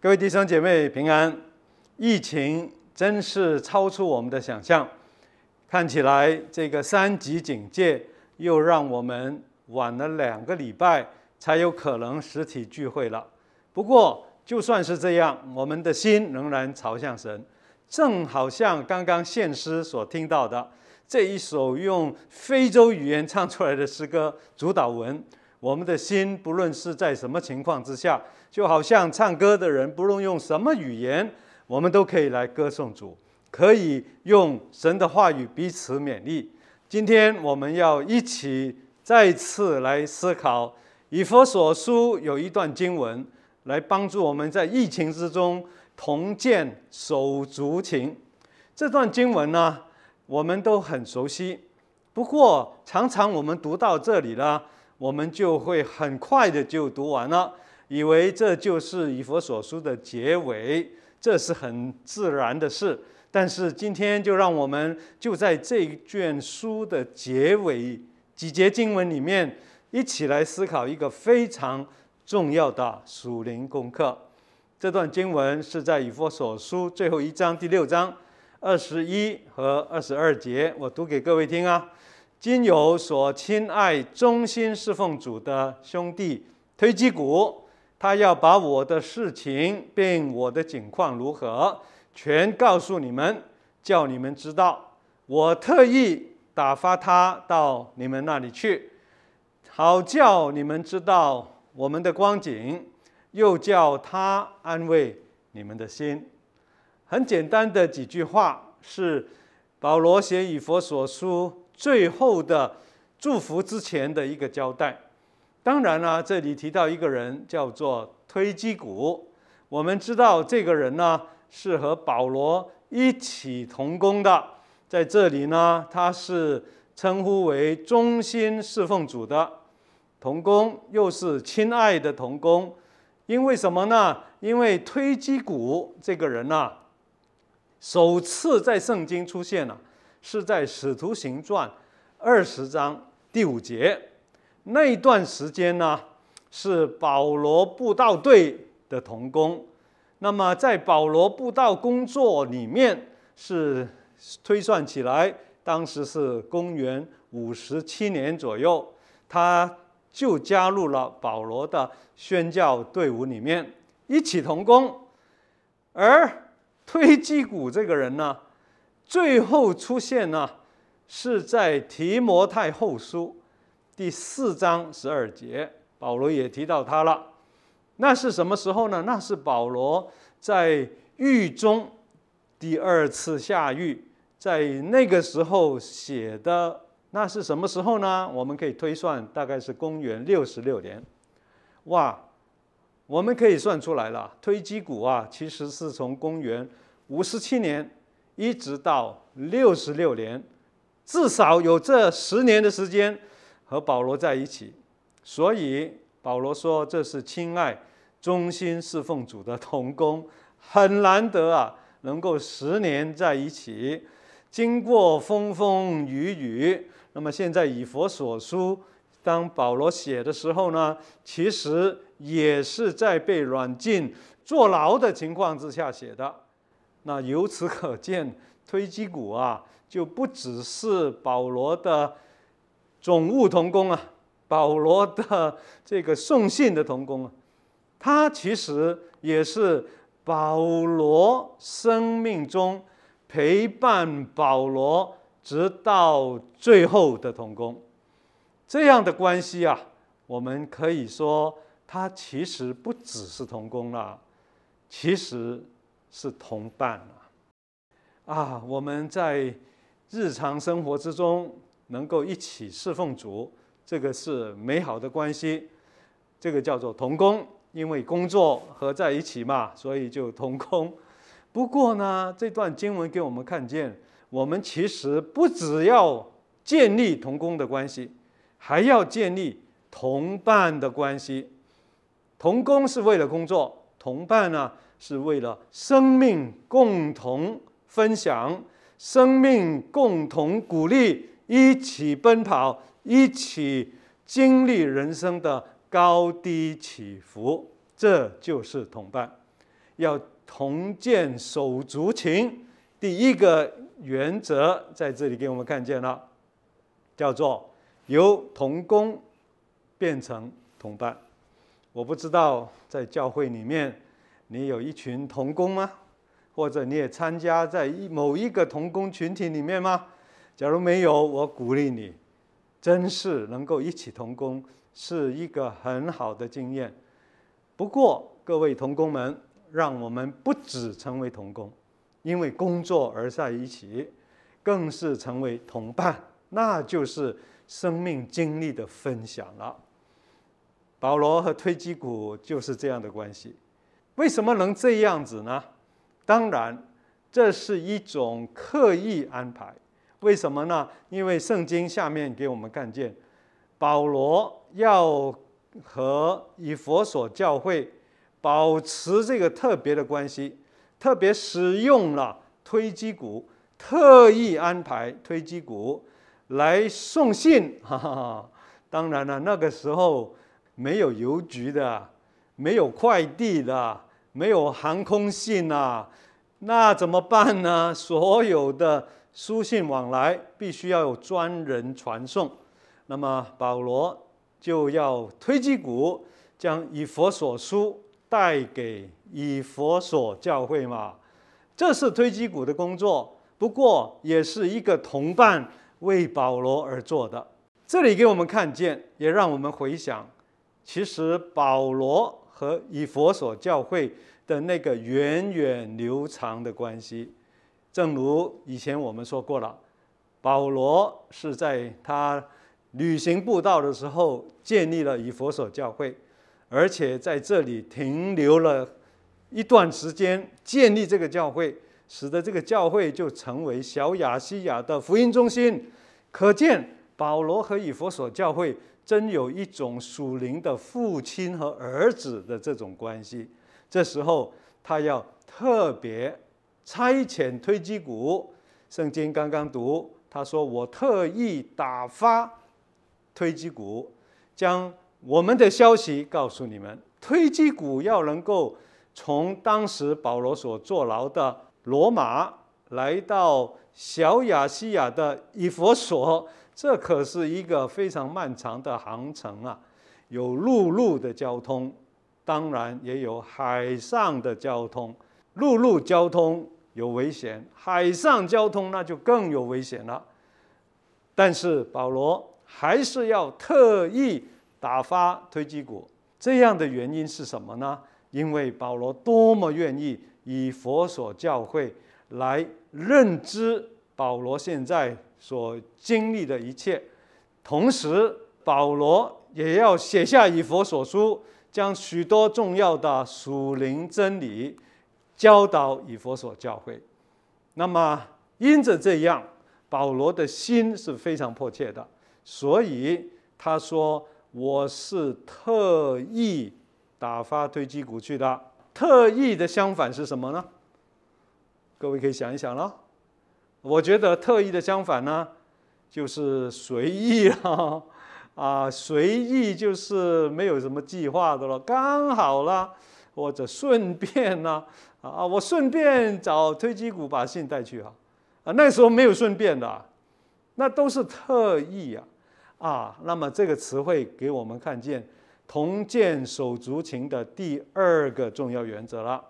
各位弟兄姐妹平安，疫情真是超出我们的想象。看起来这个三级警戒又让我们晚了两个礼拜才有可能实体聚会了。不过就算是这样，我们的心仍然朝向神。正好像刚刚献诗所听到的这一首用非洲语言唱出来的诗歌主导文。我们的心不论是在什么情况之下，就好像唱歌的人不论用什么语言，我们都可以来歌颂主，可以用神的话语彼此勉励。今天我们要一起再次来思考《以佛所书》有一段经文来帮助我们在疫情之中同建手足情。这段经文呢，我们都很熟悉，不过常常我们读到这里了。我们就会很快的就读完了，以为这就是《以佛所书》的结尾，这是很自然的事。但是今天就让我们就在这一卷书的结尾几节经文里面，一起来思考一个非常重要的属灵功课。这段经文是在《以佛所书》最后一章第六章二十一和二十二节，我读给各位听啊。今有所亲爱、忠心侍奉主的兄弟推基鼓，他要把我的事情，并我的景况如何，全告诉你们，叫你们知道。我特意打发他到你们那里去，好叫你们知道我们的光景，又叫他安慰你们的心。很简单的几句话，是保罗写以佛所书。最后的祝福之前的一个交代，当然了，这里提到一个人叫做推基谷，我们知道这个人呢是和保罗一起同工的，在这里呢，他是称呼为忠心侍奉主的同工，又是亲爱的同工，因为什么呢？因为推基谷这个人呢，首次在圣经出现了。是在《使徒行传》二十章第五节那一段时间呢，是保罗布道队的童工。那么在保罗布道工作里面，是推算起来，当时是公元五十七年左右，他就加入了保罗的宣教队伍里面一起同工。而推基古这个人呢？最后出现呢，是在提摩太后书第四章十二节，保罗也提到他了。那是什么时候呢？那是保罗在狱中第二次下狱，在那个时候写的。那是什么时候呢？我们可以推算，大概是公元六十六年。哇，我们可以算出来了。推基鼓啊，其实是从公元五十七年。一直到六十六年，至少有这十年的时间和保罗在一起，所以保罗说：“这是亲爱、忠心侍奉主的童工，很难得啊，能够十年在一起，经过风风雨雨。那么现在以佛所书，当保罗写的时候呢，其实也是在被软禁、坐牢的情况之下写的。”那由此可见，推基谷啊，就不只是保罗的总务童工啊，保罗的这个送信的童工啊，他其实也是保罗生命中陪伴保罗直到最后的童工。这样的关系啊，我们可以说，他其实不只是童工了，其实。是同伴啊！啊，我们在日常生活之中能够一起侍奉主，这个是美好的关系，这个叫做同工，因为工作合在一起嘛，所以就同工。不过呢，这段经文给我们看见，我们其实不只要建立同工的关系，还要建立同伴的关系。同工是为了工作，同伴呢？是为了生命共同分享，生命共同鼓励，一起奔跑，一起经历人生的高低起伏。这就是同伴，要同见手足情。第一个原则在这里给我们看见了，叫做由同工变成同伴。我不知道在教会里面。你有一群同工吗？或者你也参加在一某一个同工群体里面吗？假如没有，我鼓励你，真是能够一起同工，是一个很好的经验。不过，各位同工们，让我们不只成为同工，因为工作而在一起，更是成为同伴，那就是生命经历的分享了。保罗和推基谷就是这样的关系。为什么能这样子呢？当然，这是一种刻意安排。为什么呢？因为圣经下面给我们看见，保罗要和以佛所教会保持这个特别的关系，特别使用了推基鼓，特意安排推基鼓来送信。当然了，那个时候没有邮局的，没有快递的。没有航空信呐，那怎么办呢？所有的书信往来必须要有专人传送。那么保罗就要推击鼓，将以佛所书带给以佛所教会嘛，这是推击鼓的工作，不过也是一个同伴为保罗而做的。这里给我们看见，也让我们回想，其实保罗。和以佛所教会的那个源远流长的关系，正如以前我们说过了，保罗是在他旅行布道的时候建立了以佛所教会，而且在这里停留了一段时间，建立这个教会，使得这个教会就成为小雅西亚的福音中心。可见保罗和以佛所教会。真有一种属灵的父亲和儿子的这种关系，这时候他要特别差遣推基鼓。圣经刚刚读，他说：“我特意打发推基鼓，将我们的消息告诉你们。推基鼓要能够从当时保罗所坐牢的罗马，来到小亚细亚的以弗所。”这可是一个非常漫长的航程啊！有陆路的交通，当然也有海上的交通。陆路交通有危险，海上交通那就更有危险了。但是保罗还是要特意打发推基鼓，这样的原因是什么呢？因为保罗多么愿意以佛所教会来认知保罗现在。所经历的一切，同时保罗也要写下以佛所书，将许多重要的属灵真理教导以佛所教诲。那么，因着这样，保罗的心是非常迫切的，所以他说：“我是特意打发推基谷去的。”特意的相反是什么呢？各位可以想一想了。我觉得特意的相反呢，就是随意了，啊，随意就是没有什么计划的了，刚好啦，或者顺便呢，啊我顺便找推机股把信带去啊，啊，那时候没有顺便的，那都是特意呀，啊，那么这个词汇给我们看见同见手足情的第二个重要原则了，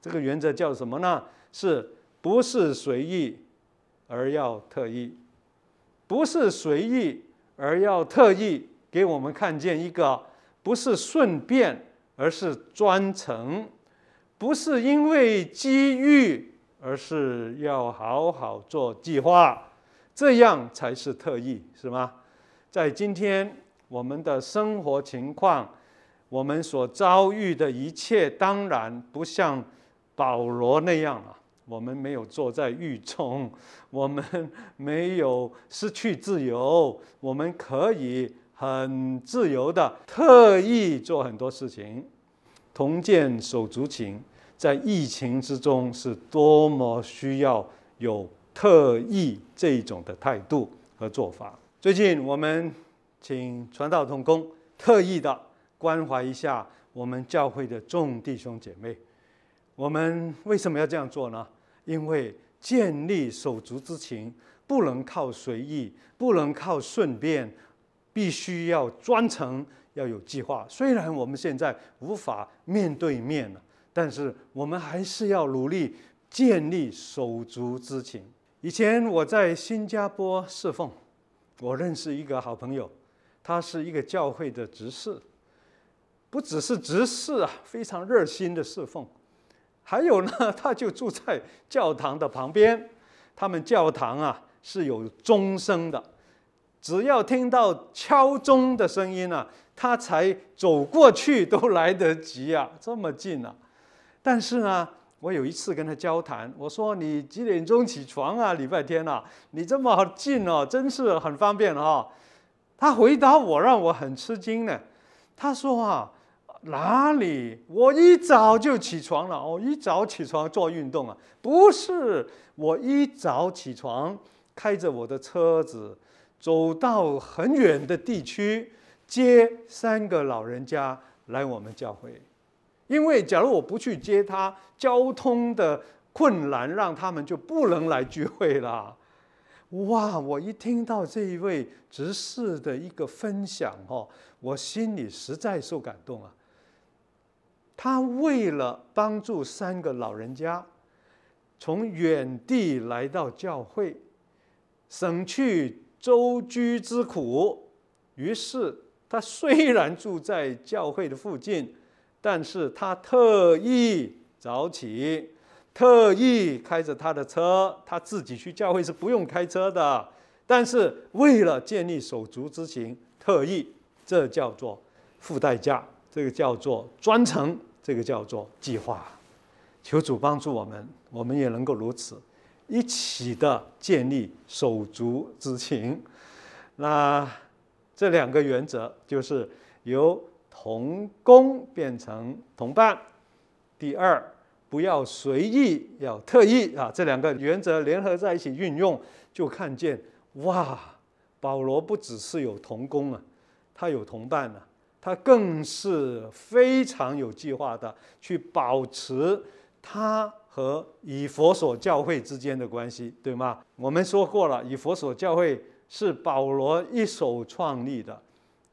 这个原则叫什么呢？是不是随意？而要特意，不是随意，而要特意，给我们看见一个不是顺便，而是专程，不是因为机遇，而是要好好做计划，这样才是特意，是吗？在今天我们的生活情况，我们所遭遇的一切，当然不像保罗那样了。我们没有坐在狱中，我们没有失去自由，我们可以很自由的特意做很多事情。同建手足情，在疫情之中是多么需要有特意这种的态度和做法。最近我们请传道同工特意的关怀一下我们教会的众弟兄姐妹。我们为什么要这样做呢？因为建立手足之情不能靠随意，不能靠顺便，必须要专程，要有计划。虽然我们现在无法面对面了，但是我们还是要努力建立手足之情。以前我在新加坡侍奉，我认识一个好朋友，他是一个教会的执事，不只是执事啊，非常热心的侍奉。还有呢，他就住在教堂的旁边。他们教堂啊是有钟声的，只要听到敲钟的声音呢，他才走过去都来得及啊，这么近啊。但是呢，我有一次跟他交谈，我说：“你几点钟起床啊？礼拜天啊，你这么近哦，真是很方便哈。”他回答我，让我很吃惊呢。他说啊。哪里？我一早就起床了哦，一早起床做运动啊。不是，我一早起床，开着我的车子，走到很远的地区接三个老人家来我们教会。因为假如我不去接他，交通的困难让他们就不能来聚会了。哇！我一听到这一位执事的一个分享哦，我心里实在受感动啊。他为了帮助三个老人家从远地来到教会，省去周居之苦，于是他虽然住在教会的附近，但是他特意早起，特意开着他的车，他自己去教会是不用开车的，但是为了建立手足之情，特意，这叫做付代价，这个叫做专程。这个叫做计划，求主帮助我们，我们也能够如此，一起的建立手足之情。那这两个原则就是由同工变成同伴。第二，不要随意，要特意啊。这两个原则联合在一起运用，就看见哇，保罗不只是有同工啊，他有同伴呢。他更是非常有计划的去保持他和以佛所教会之间的关系，对吗？我们说过了，以佛所教会是保罗一手创立的，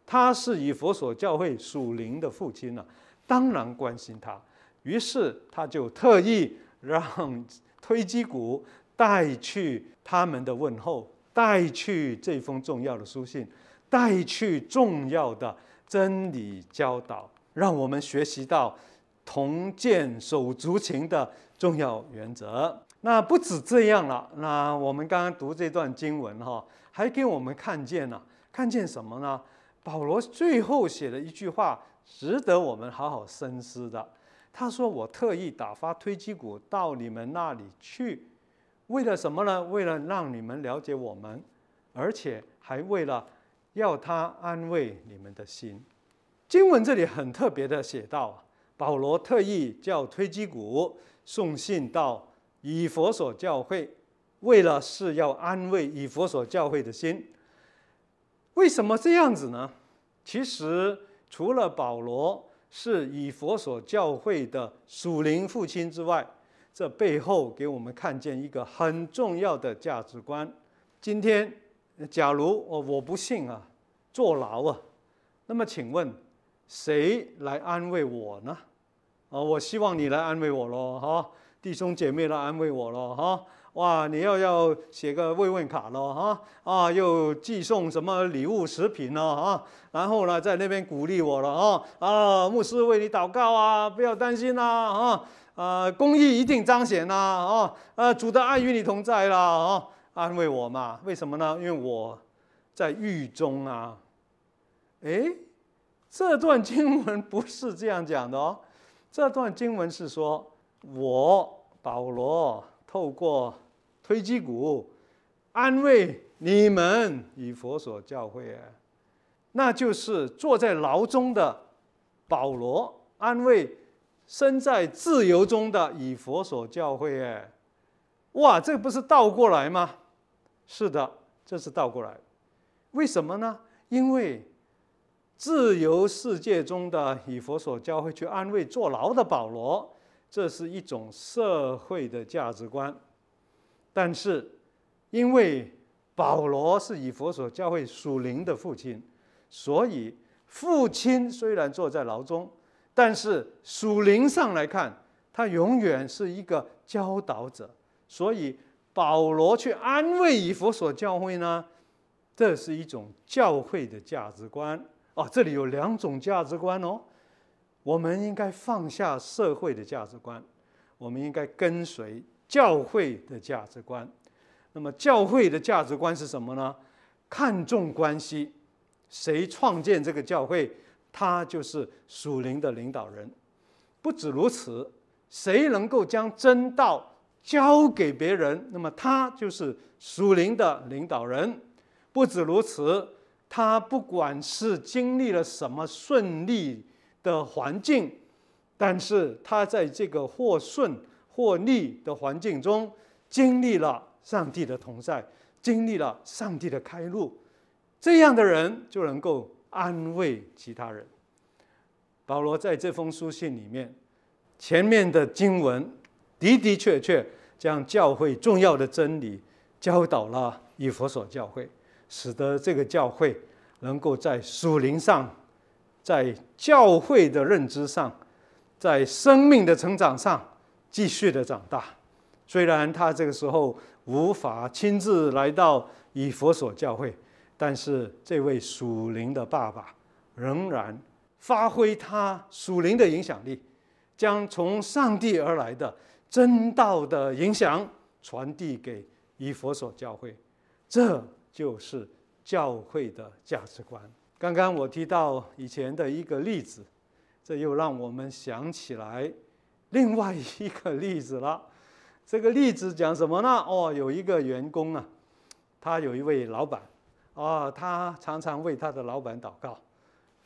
他是以佛所教会属灵的父亲呢，当然关心他。于是他就特意让推基鼓带去他们的问候，带去这封重要的书信，带去重要的。真理教导让我们学习到同见手足情的重要原则。那不止这样了，那我们刚刚读这段经文哈，还给我们看见了，看见什么呢？保罗最后写的一句话值得我们好好深思的。他说：“我特意打发推基古到你们那里去，为了什么呢？为了让你们了解我们，而且还为了。”要他安慰你们的心。经文这里很特别的写道，保罗特意叫推基古送信到以佛所教会，为了是要安慰以佛所教会的心。为什么这样子呢？其实除了保罗是以佛所教会的属灵父亲之外，这背后给我们看见一个很重要的价值观。今天。假如我我不信啊，坐牢啊，那么请问谁来安慰我呢？啊，我希望你来安慰我咯，哈，弟兄姐妹来安慰我咯，哈，哇，你又要写个慰问卡咯，哈，啊，又寄送什么礼物食品咯，哈，然后呢，在那边鼓励我了，啊，啊，牧师为你祷告啊，不要担心啦，啊，啊，公益一定彰显啦，啊，啊，主的爱与你同在啦，啊。安慰我嘛？为什么呢？因为我在狱中啊。哎，这段经文不是这样讲的哦。这段经文是说，我保罗透过推击鼓安慰你们以佛所教会诶，那就是坐在牢中的保罗安慰身在自由中的以佛所教会哎。哇，这不是倒过来吗？是的，这是倒过来，为什么呢？因为自由世界中的以佛所教会去安慰坐牢的保罗，这是一种社会的价值观。但是，因为保罗是以佛所教会属灵的父亲，所以父亲虽然坐在牢中，但是属灵上来看，他永远是一个教导者，所以。保罗去安慰以弗所教会呢？这是一种教会的价值观哦。这里有两种价值观哦。我们应该放下社会的价值观，我们应该跟随教会的价值观。那么，教会的价值观是什么呢？看重关系，谁创建这个教会，他就是属灵的领导人。不止如此，谁能够将真道？交给别人，那么他就是属灵的领导人。不止如此，他不管是经历了什么顺利的环境，但是他在这个或顺或逆的环境中，经历了上帝的同在，经历了上帝的开路，这样的人就能够安慰其他人。保罗在这封书信里面，前面的经文。的的确确将教会重要的真理教导了以佛所教会，使得这个教会能够在属灵上、在教会的认知上、在生命的成长上继续的长大。虽然他这个时候无法亲自来到以佛所教会，但是这位属灵的爸爸仍然发挥他属灵的影响力，将从上帝而来的。真道的影响传递给以佛所教会，这就是教会的价值观。刚刚我提到以前的一个例子，这又让我们想起来另外一个例子了。这个例子讲什么呢？哦，有一个员工啊，他有一位老板，啊，他常常为他的老板祷告。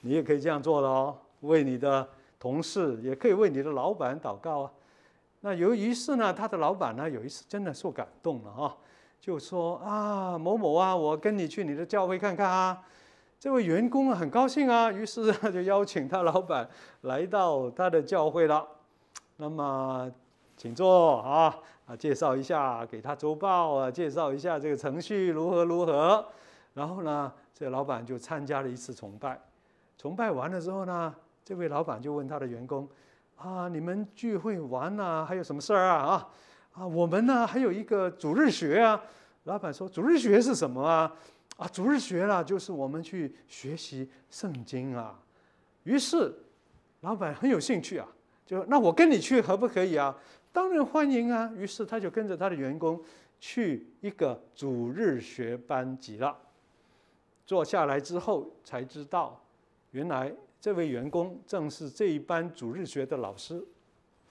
你也可以这样做的哦，为你的同事也可以为你的老板祷告啊。那由于是呢，他的老板呢有一次真的受感动了哈，就说啊某某啊，我跟你去你的教会看看啊。这位员工很高兴啊，于是就邀请他老板来到他的教会了。那么，请坐啊啊，介绍一下给他周报啊，介绍一下这个程序如何如何。然后呢，这老板就参加了一次崇拜。崇拜完了之后呢，这位老板就问他的员工。啊，你们聚会玩呐，还有什么事儿啊？啊，啊，我们呢，还有一个主日学啊。老板说：“主日学是什么啊？”啊，主日学啦，就是我们去学习圣经啊。于是，老板很有兴趣啊，就那我跟你去可不可以啊？当然欢迎啊。于是他就跟着他的员工去一个主日学班级了。坐下来之后才知道，原来。这位员工正是这一班主日学的老师，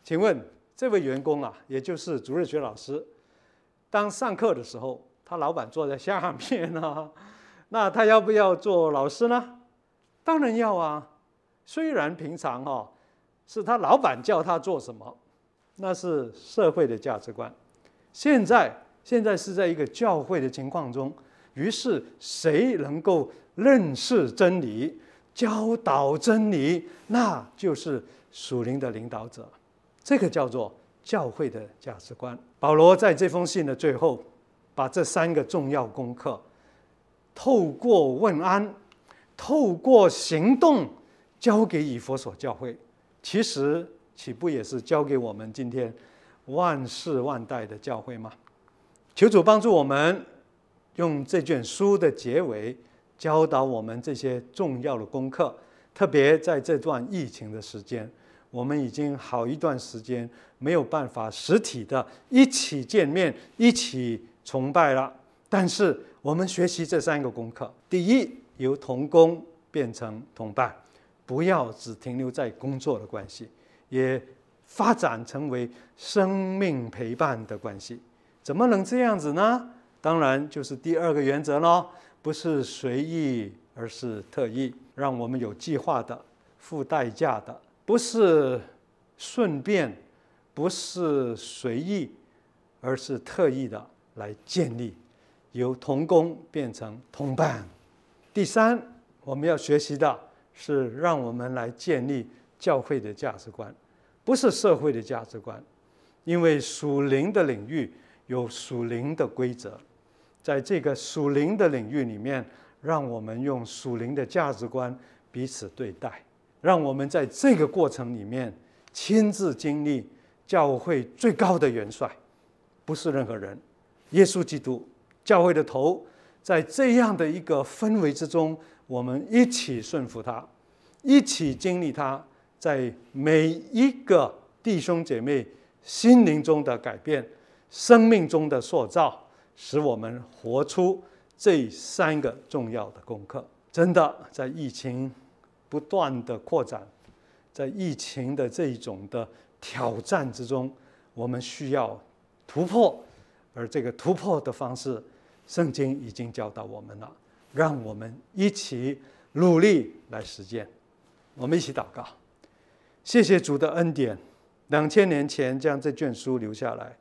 请问这位员工啊，也就是主日学老师，当上课的时候，他老板坐在下面呢，那他要不要做老师呢？当然要啊！虽然平常哈是他老板叫他做什么，那是社会的价值观。现在现在是在一个教会的情况中，于是谁能够认识真理？教导真理，那就是属灵的领导者。这个叫做教会的价值观。保罗在这封信的最后，把这三个重要功课，透过问安，透过行动，交给以佛所教会。其实，岂不也是教给我们今天万世万代的教会吗？求主帮助我们，用这卷书的结尾。教导我们这些重要的功课，特别在这段疫情的时间，我们已经好一段时间没有办法实体的一起见面、一起崇拜了。但是我们学习这三个功课：第一，由同工变成同伴，不要只停留在工作的关系，也发展成为生命陪伴的关系。怎么能这样子呢？当然就是第二个原则喽。不是随意，而是特意，让我们有计划的付代价的，不是顺便，不是随意，而是特意的来建立，由同工变成同伴。第三，我们要学习的是让我们来建立教会的价值观，不是社会的价值观，因为属灵的领域有属灵的规则。在这个属灵的领域里面，让我们用属灵的价值观彼此对待，让我们在这个过程里面亲自经历教会最高的元帅，不是任何人，耶稣基督，教会的头。在这样的一个氛围之中，我们一起顺服他，一起经历他，在每一个弟兄姐妹心灵中的改变，生命中的塑造。使我们活出这三个重要的功课，真的在疫情不断的扩展，在疫情的这一种的挑战之中，我们需要突破，而这个突破的方式，圣经已经教导我们了，让我们一起努力来实践，我们一起祷告，谢谢主的恩典，两千年前将这卷书留下来。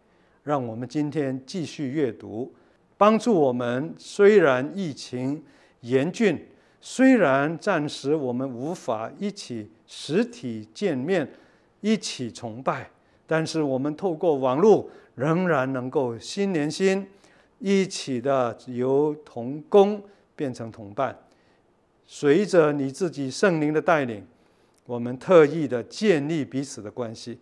让我们今天继续阅读，帮助我们。虽然疫情严峻，虽然暂时我们无法一起实体见面，一起崇拜，但是我们透过网络，仍然能够心连心，一起的由同工变成同伴。随着你自己圣灵的带领，我们特意的建立彼此的关系。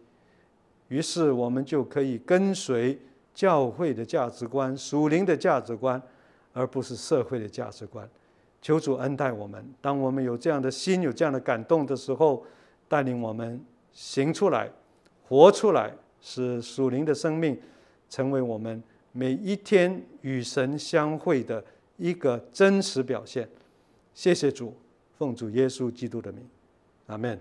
于是我们就可以跟随教会的价值观、属灵的价值观，而不是社会的价值观。求主恩待我们。当我们有这样的心、有这样的感动的时候，带领我们行出来、活出来，使属灵的生命成为我们每一天与神相会的一个真实表现。谢谢主，奉主耶稣基督的名，阿门。